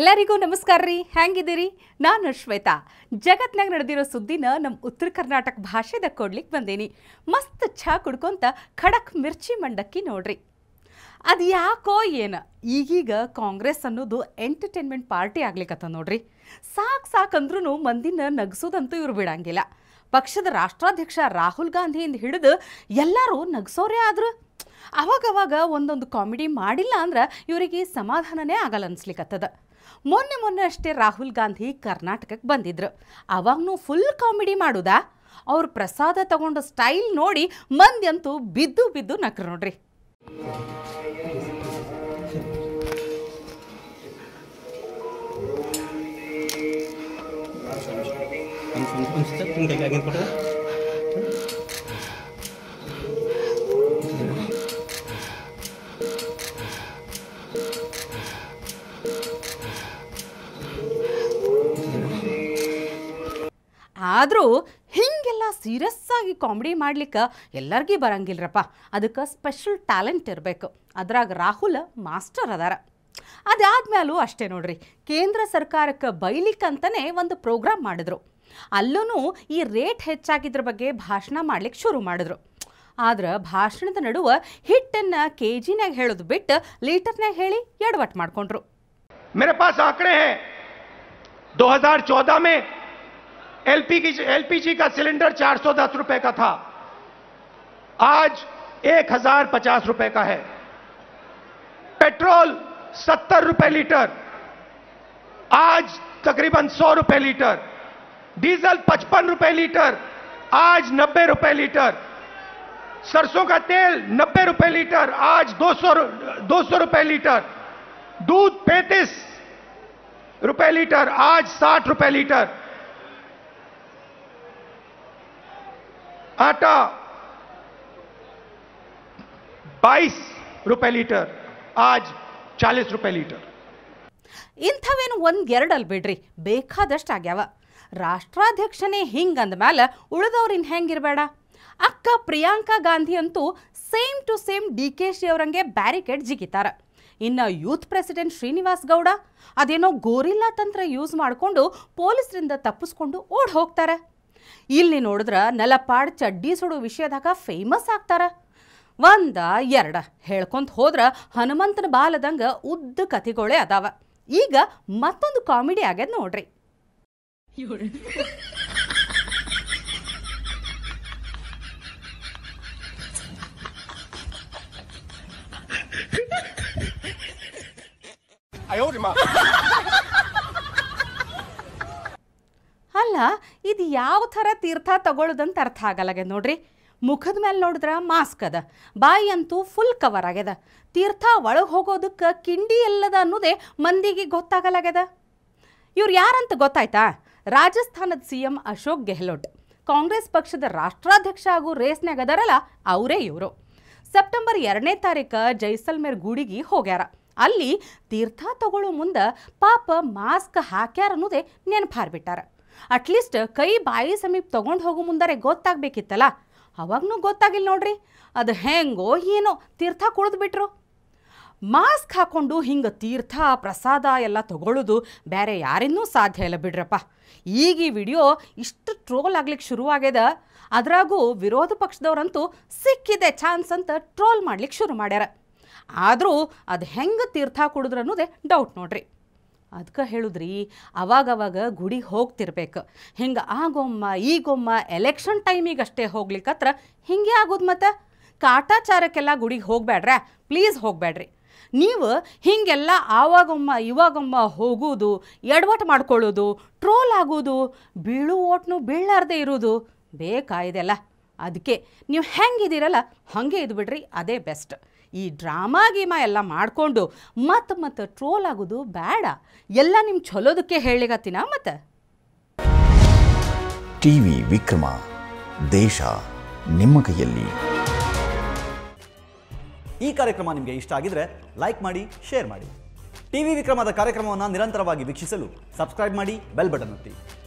ಎಲ್ಲರಿಗೂ ನಮಸ್ಕಾರ ರೀ ಹ್ಯಾಂಗಿದ್ದೀರಿ ನಾನು ಶ್ವೇತಾ ಜಗತ್ನಾಗ ನಡೆದಿರೋ ಸುದ್ದಿನ ನಮ್ಮ ಉತ್ತರ ಕರ್ನಾಟಕ ಭಾಷೆದಾಗ ಕೊಡ್ಲಿಕ್ಕೆ ಬಂದೇನಿ ಮಸ್ತ್ ಛಾ ಕುಡ್ಕೊಂತ ಖಡಕ್ ಮಿರ್ಚಿ ಮಂಡಕ್ಕಿ ನೋಡ್ರಿ ಅದು ಯಾಕೋ ಏನು ಈಗೀಗ ಕಾಂಗ್ರೆಸ್ ಅನ್ನೋದು ಎಂಟರ್ಟೈನ್ಮೆಂಟ್ ಪಾರ್ಟಿ ಆಗ್ಲಿಕ್ಕತ್ತ ನೋಡ್ರಿ ಸಾಕು ಅಂದ್ರೂ ಮಂದಿನ ನಗಸೋದಂತೂ ಇವ್ರು ಬಿಡಂಗಿಲ್ಲ ಪಕ್ಷದ ರಾಷ್ಟ್ರಾಧ್ಯಕ್ಷ ರಾಹುಲ್ ಗಾಂಧಿಯಿಂದ ಹಿಡಿದು ಎಲ್ಲರೂ ನಗ್ಸೋರೇ ಆದ್ರು ಅವಾಗವಾಗ ಒಂದೊಂದು ಕಾಮಿಡಿ ಮಾಡಿಲ್ಲ ಅಂದ್ರೆ ಇವರಿಗೆ ಸಮಾಧಾನನೇ ಆಗಲ್ಲ ಅನ್ಸ್ಲಿಕ್ಕತ್ತದ ಮೊನ್ನೆ ಮೊನ್ನೆ ಅಷ್ಟೇ ರಾಹುಲ್ ಗಾಂಧಿ ಕರ್ನಾಟಕಕ್ಕೆ ಬಂದಿದ್ರು ಅವಾಗ್ನೂ ಫುಲ್ ಕಾಮಿಡಿ ಮಾಡುದ ಅವ್ರ ಪ್ರಸಾದ ತಗೊಂಡ ಸ್ಟೈಲ್ ನೋಡಿ ಮಂದಿ ಬಿದ್ದು ಬಿದ್ದು ನಕ್ರು ನೋಡ್ರಿ ಆದರೂ ಹಿಂಗೆಲ್ಲ ಸೀರಿಯಸ್ ಆಗಿ ಕಾಮಿಡಿ ಮಾಡ್ಲಿಕ್ಕೆ ಎಲ್ಲರಿಗೂ ಬರಂಗಿಲ್ಲರಪ್ಪ ಅದಕ್ಕೆ ಸ್ಪೆಷಲ್ ಟ್ಯಾಲೆಂಟ್ ಇರಬೇಕು ಅದ್ರಾಗ ರಾಹುಲ್ ಮಾಸ್ಟರ್ ಅದಾರ ಅದಾದ್ಮೇಲೂ ಅಷ್ಟೇ ನೋಡ್ರಿ ಕೇಂದ್ರ ಸರ್ಕಾರಕ್ಕೆ ಬೈಲಿಕ್ಕಂತಾನೆ ಒಂದು ಪ್ರೋಗ್ರಾಮ್ ಮಾಡಿದ್ರು ಅಲ್ಲೂ ಈ ರೇಟ್ ಹೆಚ್ಚಾಗಿದ್ರ ಬಗ್ಗೆ ಭಾಷಣ ಮಾಡ್ಲಿಕ್ಕೆ ಶುರು ಮಾಡಿದ್ರು ಆದ್ರೆ ಭಾಷಣದ ನಡುವೆ ಹಿಟ್ಟನ್ನ ಕೆ ಜಿನಾಗ ಹೇಳೋದು ಬಿಟ್ಟು ಲೀಟರ್ನಾಗ ಹೇಳಿ ಎಡವಟ್ ಮಾಡ್ಕೊಂಡ್ರು ಪಾಸ್ ಆಕಡೆ ದೋ 2014 ಮೇ एलपी की एलपीजी का सिलेंडर चार सौ दस रुपए का था आज एक हजार पचास रुपए का है पेट्रोल सत्तर रुपए लीटर आज तकरीबन सौ रुपए लीटर डीजल पचपन रुपए लीटर आज नब्बे रुपए लीटर सरसों का तेल नब्बे रुपए लीटर आज दो सौ दो सौ रुपए लीटर दूध पैंतीस रुपए लीटर आज साठ रुपए लीटर आटा बाईस रुपए लीटर आज चालीस रुपए लीटर ಇಂಥವೇನು ಒಂದು ಎರಡಲ್ಲಿ ಬಿಡ್ರಿ ಬೇಕಾದಷ್ಟು ಆಗ್ಯಾವ ರಾಷ್ಟ್ರಾಧ್ಯಕ್ಷನೇ ಹಿಂಗಂದ ಮೇಲೆ ಉಳಿದವ್ರಿನ್ ಹೆಂಗಿರ್ಬೇಡ ಅಕ್ಕ ಪ್ರಿಯಾಂಕಾ ಗಾಂಧಿ ಅಂತೂ same to same D K Shi ಅವರಂಗೆ ಬ್ಯಾರಿಕೇಡ್ ಜಿಗಿತಾರ ಇನ್ನು ಯೂತ್ ಪ್ರೆಸಿಡೆಂಟ್ ಶ್ರೀನಿವಾಸ್ ಗೌಡ ಅದೇನೋ ಗೋರಿಲ್ಲಾ ತಂತ್ರ ಯೂಸ್ ಮಾಡಿಕೊಂಡು ಪೊಲೀಸರಿಂದ ತಪ್ಪಿಸ್ಕೊಂಡು ಓಡ್ ಹೋಗ್ತಾರೆ ಇಲ್ಲಿ ನೋಡಿದ್ರೆ ನೆಲಪಾಡ್ ಚಡ್ಡಿ ಸುಡು ವಿಷಯದಾಗ ಫೇಮಸ್ ಆಗ್ತಾರ ಒಂದ ಎರಡ ಹೇಳ್ಕೊಂತ ಹೋದ್ರ ಹನುಮಂತನ ಬಾಲದಂಗ ಉದ್ದ ಕಥೆಗಳೇ ಅದಾವ ಈಗ ಮತ್ತೊಂದು ಕಾಮಿಡಿ ಆಗ್ಯದ ನೋಡ್ರಿ ಅಯ್ಯೋ ಅಲ್ಲ ಇದು ಯಾವ ಥರ ತೀರ್ಥ ತಗೊಳ್ಳೋದಂತ ಅರ್ಥ ಆಗಲ್ಲಾಗ್ಯದ ನೋಡ್ರಿ ಮುಖದ ಮೇಲೆ ನೋಡಿದ್ರೆ ಮಾಸ್ಕ್ ಅದ ಬಾಯಿ ಅಂತೂ ಫುಲ್ ಕವರ್ ಆಗ್ಯದ ತೀರ್ಥ ಒಳಗೆ ಹೋಗೋದಕ್ಕೆ ಕಿಂಡಿ ಎಲ್ಲದ ಅನ್ನೋದೇ ಮಂದಿಗೆ ಗೊತ್ತಾಗಲಾಗ್ಯದ ಇವ್ರು ಯಾರಂತ ಗೊತ್ತಾಯ್ತಾ ರಾಜಸ್ಥಾನದ ಸಿ ಎಂ ಅಶೋಕ್ ಗೆಹ್ಲೋಟ್ ಕಾಂಗ್ರೆಸ್ ಪಕ್ಷದ ರಾಷ್ಟ್ರಾಧ್ಯಕ್ಷ ಹಾಗೂ ರೇಸ್ನಾಗ ಅದಾರಲ್ಲ ಅವರೇ ಇವರು ಸೆಪ್ಟೆಂಬರ್ ಎರಡನೇ ತಾರೀಕು ಜೈಸಲ್ಮೇರ್ ಗೂಡಿಗೆ ಹೋಗ್ಯಾರ ಅಲ್ಲಿ ತೀರ್ಥ ತಗೊಳ್ಳೋ ಮುಂದೆ ಪಾಪ ಮಾಸ್ಕ್ ಹಾಕ್ಯಾರ ಅನ್ನೋದೇ ನೆನಪಾರ್ಬಿಟ್ಟಾರ ಅಟ್ಲೀಸ್ಟ್ ಕೈ ಬಾಯಿ ಸಮೀಪ ತೊಗೊಂಡು ಹೋಗೋ ಮುಂದಾರೆ ಗೊತ್ತಾಗಬೇಕಿತ್ತಲ್ಲ ಅವಾಗೂ ಗೊತ್ತಾಗಿಲ್ಲ ನೋಡ್ರಿ ಅದು ಹೆಂಗೋ ಏನೋ ತೀರ್ಥ ಕುಳಿದ್ಬಿಟ್ರು ಮಾಸ್ಕ್ ಹಾಕ್ಕೊಂಡು ಹಿಂಗೆ ತೀರ್ಥ ಪ್ರಸಾದ ಎಲ್ಲ ತಗೊಳ್ಳೋದು ಬೇರೆ ಯಾರಿನ್ನೂ ಸಾಧ್ಯ ಇಲ್ಲ ಬಿಡ್ರಪ್ಪ ಈಗ ಈ ವಿಡಿಯೋ ಇಷ್ಟು ಟ್ರೋಲ್ ಆಗ್ಲಿಕ್ಕೆ ಶುರುವಾಗ್ಯದ ಅದ್ರಾಗೂ ವಿರೋಧ ಪಕ್ಷದವರಂತೂ ಸಿಕ್ಕಿದೆ ಚಾನ್ಸ್ ಅಂತ ಟ್ರೋಲ್ ಮಾಡ್ಲಿಕ್ಕೆ ಶುರು ಮಾಡ್ಯಾರ ಆದರೂ ಅದು ಹೆಂಗೆ ತೀರ್ಥ ಕುಡಿದ್ರನ್ನೋದೇ ಡೌಟ್ ನೋಡ್ರಿ ಅದಕ್ಕೆ ಹೇಳಿದ್ರಿ ಅವಾಗವಾಗ ಗುಡಿ ಹೋಗ್ತಿರ್ಬೇಕು ಹಿಂಗೆ ಆಗೊಮ್ಮ ಈಗೊಮ್ಮ ಎಲೆಕ್ಷನ್ ಟೈಮಿಗೆ ಅಷ್ಟೇ ಹೋಗ್ಲಿಕ್ಕತ್ರ ಹಿಂಗೆ ಆಗೋದು ಮತ್ತು ಕಾಟಾಚಾರಕ್ಕೆಲ್ಲ ಗುಡಿಗೆ ಹೋಗಬೇಡ್ರೆ ಪ್ಲೀಸ್ ಹೋಗಬೇಡ್ರಿ ನೀವು ಹಿಂಗೆಲ್ಲ ಆವಾಗೊಮ್ಮ ಇವಾಗೊಮ್ಮ ಹೋಗೋದು ಎಡವಟ್ಟು ಮಾಡ್ಕೊಳ್ಳೋದು ಟ್ರೋಲ್ ಆಗೋದು ಬೀಳು ಓಟ್ನು ಬೀಳಾರ್ದೇ ಇರೋದು ಬೇಕಾ ಅದಕ್ಕೆ ನೀವು ಹೆಂಗಿದ್ದೀರಲ್ಲ ಹಾಗೆ ಇದ್ಬಿಡ್ರಿ ಅದೇ ಬೆಸ್ಟ್ ಈ ಡ್ರಾಮಾ ಗೀಮಾ ಎಲ್ಲ ಮಾಡಿಕೊಂಡು ಮತ್ತು ಮತ್ತೆ ಟ್ರೋಲ್ ಆಗೋದು ಬೇಡ ಎಲ್ಲ ನಿಮ್ಮ ಚಲೋದಕ್ಕೆ ಹೇಳಿಗತ್ತಿನ ಮತ್ತೆ ಟಿ ವಿ ವಿಕ್ರಮ ದೇಶ ನಿಮ್ಮ ಕೈಯಲ್ಲಿ ಈ ಕಾರ್ಯಕ್ರಮ ನಿಮಗೆ ಇಷ್ಟ ಆಗಿದ್ರೆ ಲೈಕ್ ಮಾಡಿ ಶೇರ್ ಮಾಡಿ ಟಿವಿ ವಿಕ್ರಮದ ಕಾರ್ಯಕ್ರಮವನ್ನು ನಿರಂತರವಾಗಿ ವೀಕ್ಷಿಸಲು ಸಬ್ಸ್ಕ್ರೈಬ್ ಮಾಡಿ ಬೆಲ್ ಬಟನ್ ಒತ್ತಿ